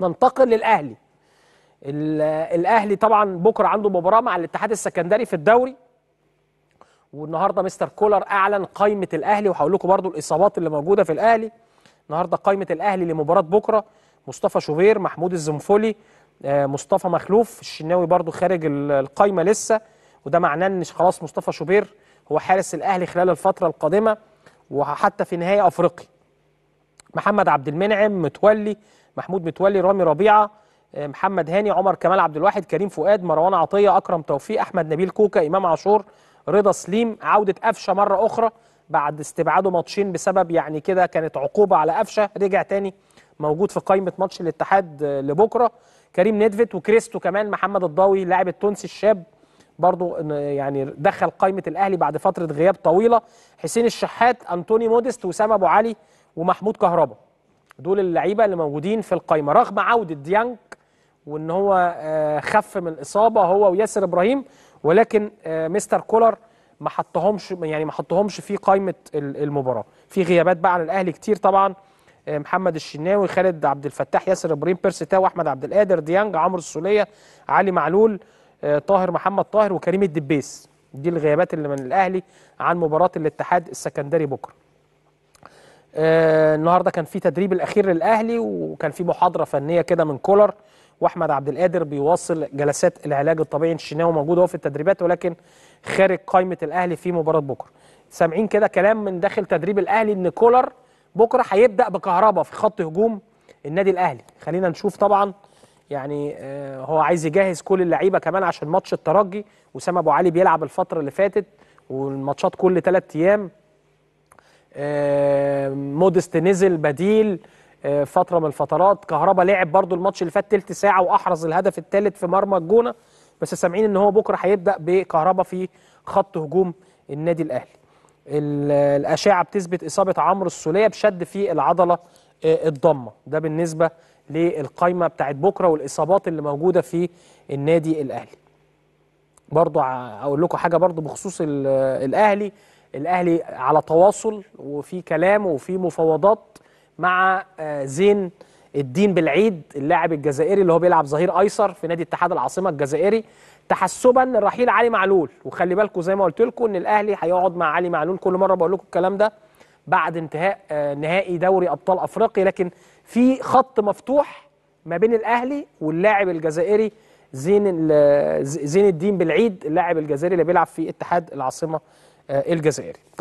ننتقل للاهلي الاهلي طبعا بكره عنده مباراه مع الاتحاد السكندري في الدوري والنهارده مستر كولر اعلن قائمه الاهلي وهقول لكم برده الاصابات اللي موجوده في الاهلي النهارده قائمه الاهلي لمباراه بكره مصطفى شوبير محمود الزنفولي آه، مصطفى مخلوف الشناوي برده خارج القائمه لسه وده معناه ان خلاص مصطفى شوبير هو حارس الاهلي خلال الفتره القادمه وحتى في نهايه افريقيا محمد عبد المنعم متولي محمود متولي رامي ربيعه آه، محمد هاني عمر كمال عبد الواحد كريم فؤاد مروان عطيه اكرم توفيق احمد نبيل كوكا امام عاشور رضا سليم عوده قفشه مره اخرى بعد استبعاده ماتشين بسبب يعني كده كانت عقوبه على قفشه رجع تاني موجود في قائمه ماتش الاتحاد آه، لبكره كريم ندفت وكريستو كمان محمد الضاوي لاعب التونسي الشاب برضو يعني دخل قائمه الاهلي بعد فتره غياب طويله حسين الشحات انطوني مودست وسام ابو علي ومحمود كهربا دول اللعيبه اللي موجودين في القايمه رغم عوده ديانج وان هو آه، خف من الاصابه هو وياسر ابراهيم ولكن آه، مستر كولر ما حطهمش يعني ما حطهمش في قائمه المباراه في غيابات بقى عن الاهلي كتير طبعا آه، محمد الشناوي خالد عبد الفتاح ياسر ابراهيم بيرسي تاو احمد عبد القادر ديانج عمرو السوليه علي معلول طاهر محمد طاهر وكريم الدبيس دي الغيابات اللي من الاهلي عن مباراه الاتحاد السكندري بكره آه، النهارده كان في تدريب الاخير للاهلي وكان في محاضره فنيه كده من كولر واحمد عبد القادر بيواصل جلسات العلاج الطبيعي الشناوي موجود هو في التدريبات ولكن خارج قائمه الاهلي في مباراه بكره سامعين كده كلام من داخل تدريب الاهلي ان كولر بكره هيبدا بكهرباء في خط هجوم النادي الاهلي خلينا نشوف طبعا يعني آه، هو عايز يجهز كل اللعيبه كمان عشان ماتش الترجي وسام ابو علي بيلعب الفتره اللي فاتت والماتشات كل ثلاث ايام آه، مودست نزل بديل آه، فتره من الفترات كهربا لعب برضو الماتش اللي فات تلت ساعه واحرز الهدف الثالث في مرمى الجونه بس سامعين ان هو بكره هيبدا بكهربا في خط هجوم النادي الاهلي الاشعه بتثبت اصابه عمرو السوليه بشد في العضله آه، الضمه ده بالنسبه للقايمه بتاعت بكره والاصابات اللي موجوده في النادي الاهلي برضو اقول لكم حاجه برضو بخصوص الاهلي الاهلي على تواصل وفي كلام وفي مفاوضات مع آه، زين الدين بالعيد اللاعب الجزائري اللي هو بيلعب ظهير ايسر في نادي اتحاد العاصمه الجزائري تحسبا لرحيل علي معلول وخلي بالكم زي ما قلت لكم ان الاهلي هيقعد مع علي معلول كل مره بقول لكم الكلام ده بعد انتهاء آه، نهائي دوري ابطال افريقيا لكن في خط مفتوح ما بين الاهلي واللاعب الجزائري زين آه، زين الدين بالعيد اللاعب الجزائري اللي بيلعب في اتحاد العاصمه آه، الجزائري